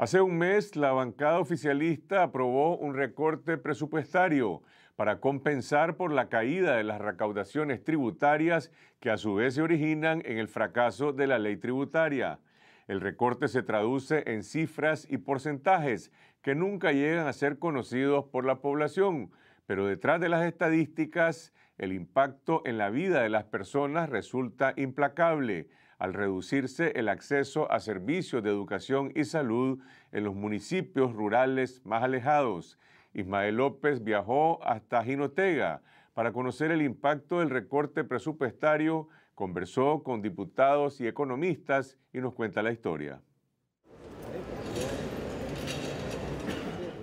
Hace un mes, la bancada oficialista aprobó un recorte presupuestario para compensar por la caída de las recaudaciones tributarias que a su vez se originan en el fracaso de la ley tributaria. El recorte se traduce en cifras y porcentajes que nunca llegan a ser conocidos por la población, pero detrás de las estadísticas, el impacto en la vida de las personas resulta implacable al reducirse el acceso a servicios de educación y salud en los municipios rurales más alejados. Ismael López viajó hasta Jinotega para conocer el impacto del recorte presupuestario, conversó con diputados y economistas y nos cuenta la historia.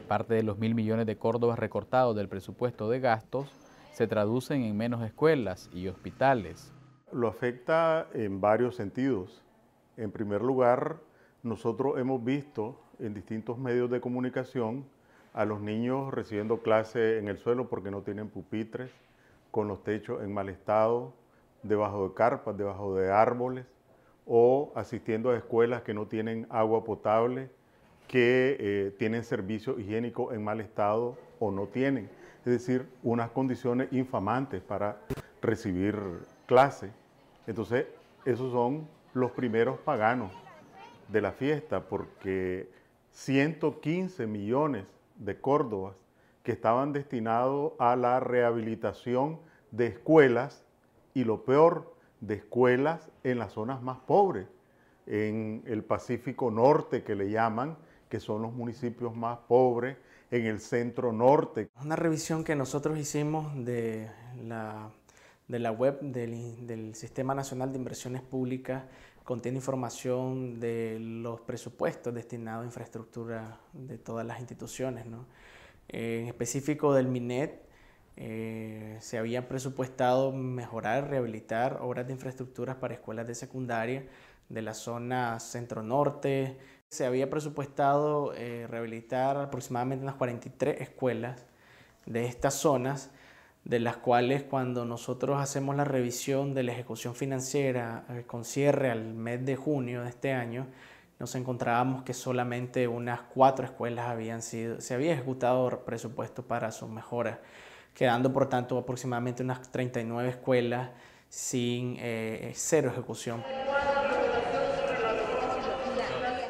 Parte de los mil millones de Córdoba recortados del presupuesto de gastos se traducen en menos escuelas y hospitales, lo afecta en varios sentidos. En primer lugar, nosotros hemos visto en distintos medios de comunicación a los niños recibiendo clase en el suelo porque no tienen pupitres, con los techos en mal estado, debajo de carpas, debajo de árboles, o asistiendo a escuelas que no tienen agua potable, que eh, tienen servicio higiénico en mal estado o no tienen. Es decir, unas condiciones infamantes para recibir clase. Entonces, esos son los primeros paganos de la fiesta, porque 115 millones de córdobas que estaban destinados a la rehabilitación de escuelas y lo peor, de escuelas en las zonas más pobres, en el Pacífico Norte que le llaman, que son los municipios más pobres, en el centro norte. Una revisión que nosotros hicimos de la de la web del, del Sistema Nacional de Inversiones Públicas contiene información de los presupuestos destinados a infraestructura de todas las instituciones. ¿no? Eh, en específico del MINET, eh, se había presupuestado mejorar, rehabilitar obras de infraestructuras para escuelas de secundaria de la zona centro-norte. Se había presupuestado eh, rehabilitar aproximadamente unas 43 escuelas de estas zonas de las cuales cuando nosotros hacemos la revisión de la ejecución financiera eh, con cierre al mes de junio de este año, nos encontrábamos que solamente unas cuatro escuelas habían sido, se había ejecutado presupuesto para sus mejoras, quedando por tanto aproximadamente unas 39 escuelas sin eh, cero ejecución.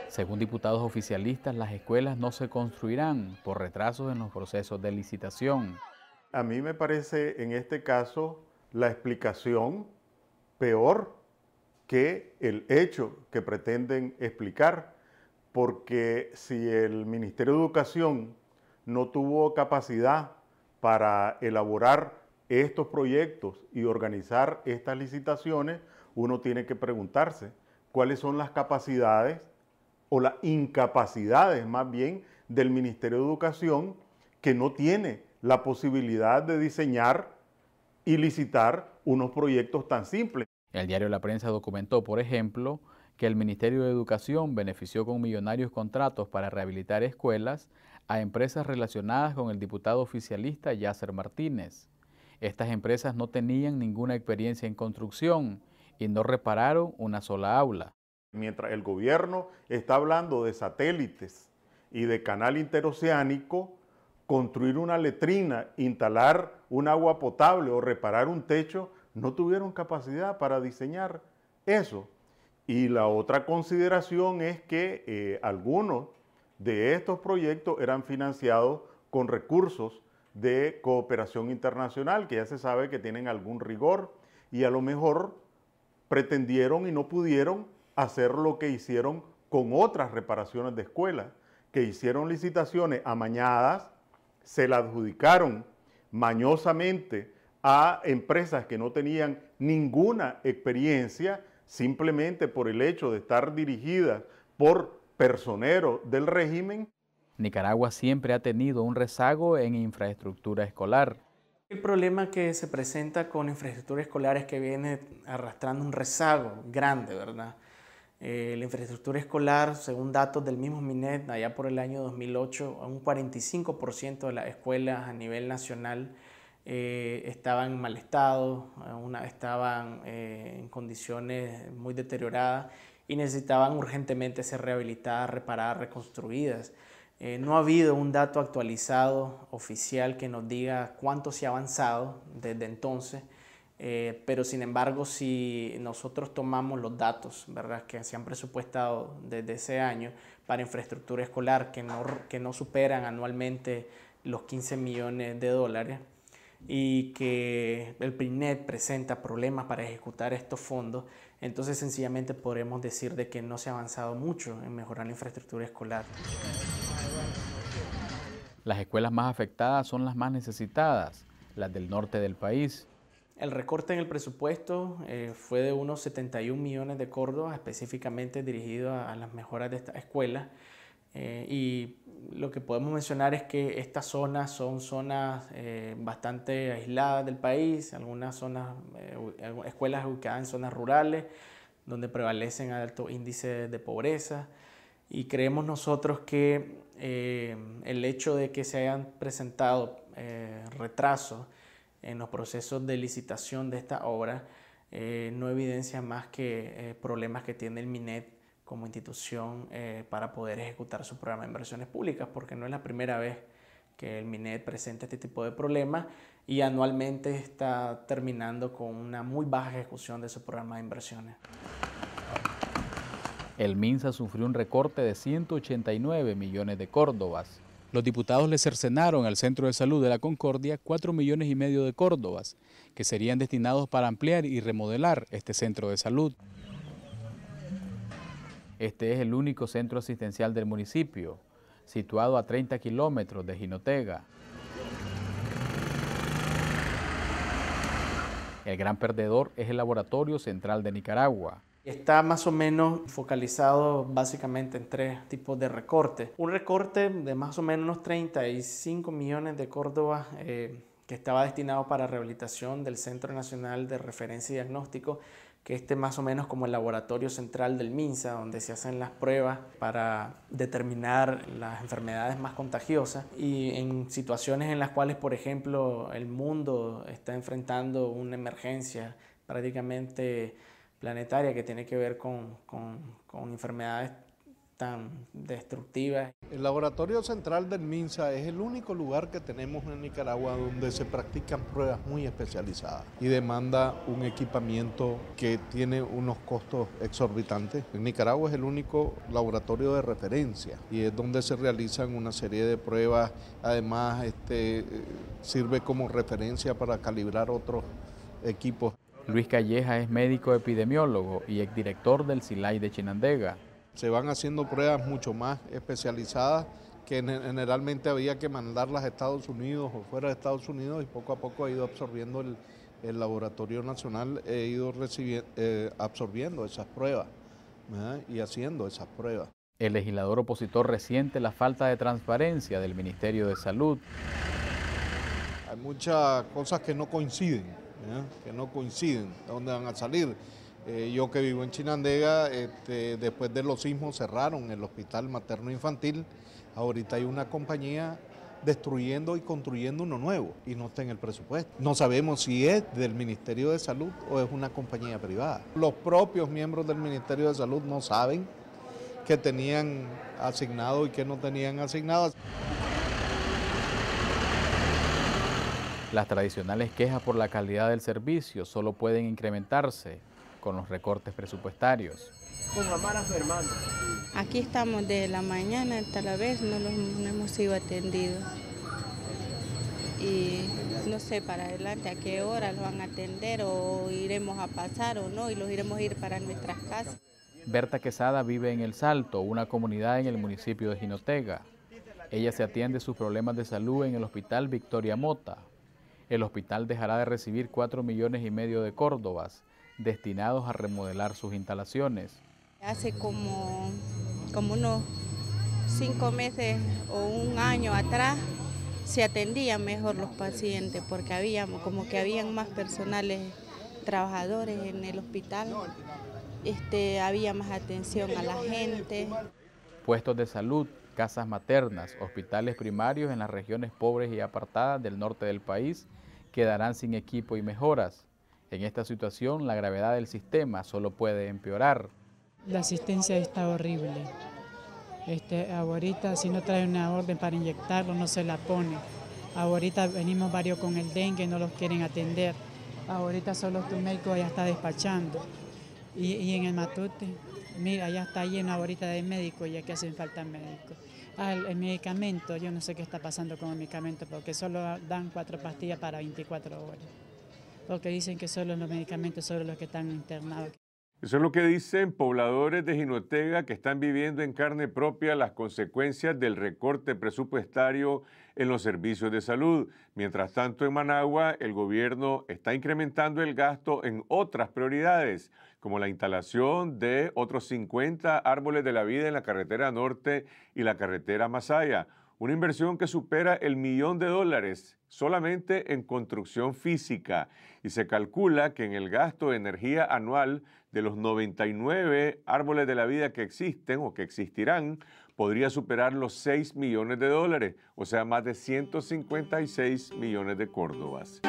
Según diputados oficialistas, las escuelas no se construirán por retrasos en los procesos de licitación a mí me parece en este caso la explicación peor que el hecho que pretenden explicar, porque si el Ministerio de Educación no tuvo capacidad para elaborar estos proyectos y organizar estas licitaciones, uno tiene que preguntarse cuáles son las capacidades o las incapacidades más bien del Ministerio de Educación que no tiene la posibilidad de diseñar y licitar unos proyectos tan simples. El diario La Prensa documentó, por ejemplo, que el Ministerio de Educación benefició con millonarios contratos para rehabilitar escuelas a empresas relacionadas con el diputado oficialista Yasser Martínez. Estas empresas no tenían ninguna experiencia en construcción y no repararon una sola aula. Mientras el gobierno está hablando de satélites y de canal interoceánico, construir una letrina, instalar un agua potable o reparar un techo, no tuvieron capacidad para diseñar eso. Y la otra consideración es que eh, algunos de estos proyectos eran financiados con recursos de cooperación internacional, que ya se sabe que tienen algún rigor y a lo mejor pretendieron y no pudieron hacer lo que hicieron con otras reparaciones de escuelas, que hicieron licitaciones amañadas, se la adjudicaron mañosamente a empresas que no tenían ninguna experiencia simplemente por el hecho de estar dirigidas por personeros del régimen. Nicaragua siempre ha tenido un rezago en infraestructura escolar. El problema que se presenta con infraestructura escolar es que viene arrastrando un rezago grande, ¿verdad? Eh, la infraestructura escolar, según datos del mismo MINET, allá por el año 2008, un 45% de las escuelas a nivel nacional eh, estaban en mal estado, una, estaban eh, en condiciones muy deterioradas y necesitaban urgentemente ser rehabilitadas, reparadas, reconstruidas. no ha habido un dato actualizado oficial que nos diga cuánto se ha avanzado desde entonces eh, pero sin embargo, si nosotros tomamos los datos ¿verdad? que se han presupuestado desde ese año para infraestructura escolar, que no, que no superan anualmente los 15 millones de dólares, y que el PRINET presenta problemas para ejecutar estos fondos, entonces sencillamente podemos decir de que no se ha avanzado mucho en mejorar la infraestructura escolar. Las escuelas más afectadas son las más necesitadas, las del norte del país, el recorte en el presupuesto eh, fue de unos 71 millones de córdobas, específicamente dirigido a, las mejoras de estas escuelas. Eh, y lo que podemos mencionar es que estas zonas son zonas eh, bastante aisladas del país, algunas zonas, escuelas ubicadas en zonas rurales, donde prevalecen altos índices de pobreza. Y creemos nosotros que el hecho de que se hayan presentado retrasos, en los procesos de licitación de esta obra eh, no evidencia más que eh, problemas que tiene el MINET como institución eh, para poder ejecutar su programa de inversiones públicas, porque no es la primera vez que el MINET presenta este tipo de problemas y anualmente está terminando con una muy baja ejecución de su programa de inversiones. El MINSA sufrió un recorte de 189 millones de córdobas los diputados le cercenaron al Centro de Salud de la Concordia 4 millones y medio de córdobas, que serían destinados para ampliar y remodelar este centro de salud. Este es el único centro asistencial del municipio, situado a 30 kilómetros de Jinotega. El gran perdedor es el Laboratorio Central de Nicaragua, Está más o menos focalizado básicamente en tres tipos de recorte. Un recorte de más o menos unos 35 millones de Córdoba eh, que estaba destinado para rehabilitación del Centro Nacional de Referencia y Diagnóstico, que este más o menos como el laboratorio central del MINSA, donde se hacen las pruebas para determinar las enfermedades más contagiosas y en situaciones en las cuales, por ejemplo, el mundo está enfrentando una emergencia prácticamente planetaria que tiene que ver con, enfermedades tan destructivas. El laboratorio central del MINSA es el único lugar que tenemos en Nicaragua donde se practican pruebas muy especializadas y demanda un equipamiento que tiene unos costos exorbitantes. En Nicaragua es el único laboratorio de referencia y es donde se realizan una serie de pruebas. Además, este, eh, sirve como referencia para calibrar otros equipos. Luis Calleja es médico epidemiólogo y exdirector del SILAI de Chinandega. Se van haciendo pruebas mucho más especializadas que generalmente había que mandarlas a Estados Unidos o fuera de Estados Unidos y poco a poco ha ido absorbiendo el, Laboratorio Nacional, ha ido eh, absorbiendo esas pruebas y haciendo esas pruebas. El legislador opositor resiente la falta de transparencia del Ministerio de Salud. Hay muchas cosas que no coinciden ¿eh? que no coinciden, dónde van a salir. Eh, yo que vivo en Chinandega, este, después de los sismos cerraron el hospital materno infantil. Ahorita hay una compañía destruyendo y construyendo uno nuevo y no está en el presupuesto. No sabemos si es del Ministerio de Salud o es una compañía privada. Los propios miembros del Ministerio de Salud no saben qué tenían asignado y qué no tenían asignado. Las tradicionales quejas por la calidad del servicio solo pueden incrementarse con los recortes presupuestarios. Con Aquí estamos de la mañana hasta la vez, no, hemos sido atendidos. Y no sé para adelante a qué hora los van a atender o iremos a pasar o no y los iremos a ir para nuestras casas. Berta Quesada vive en El Salto, una comunidad en el municipio de Jinotega. Ella se atiende sus problemas de salud en el Hospital Victoria Mota, el hospital dejará de recibir 4 millones y medio de córdobas destinados a remodelar sus instalaciones. Hace como, como unos cinco meses o un año atrás se atendían mejor los pacientes porque habíamos como que habían más personales trabajadores en el hospital, este, había más atención a la gente. Puestos de salud, casas maternas, hospitales primarios en las regiones pobres y apartadas del norte del país quedarán sin equipo y mejoras. En esta situación, la gravedad del sistema solo puede empeorar. La asistencia está horrible. Este, ahorita, si no trae una orden para inyectarlo, no se la pone. Ahorita venimos varios con el dengue, no los quieren atender. Ahorita solo tu médico ya está despachando. Y, y en el matute, mira, ya está lleno ahorita de médicos y aquí hacen falta médicos. Ah, el, medicamento, yo no sé qué está pasando con el medicamento porque solo dan cuatro pastillas para 24 horas. Porque dicen que solo los medicamentos son los que están internados. Eso es lo que dicen pobladores de Ginotega que están viviendo en carne propia las consecuencias del recorte presupuestario en los servicios de salud. Mientras tanto, en Managua, el gobierno está incrementando el gasto en otras prioridades como la instalación de otros 50 árboles de la vida en la carretera norte y la carretera Masaya, una inversión que supera el millón de dólares solamente en construcción física y se calcula que en el gasto de energía anual de los 99 árboles de la vida que existen o que existirán, podría superar los 6 millones de dólares, o sea, más de 156 millones de córdobas.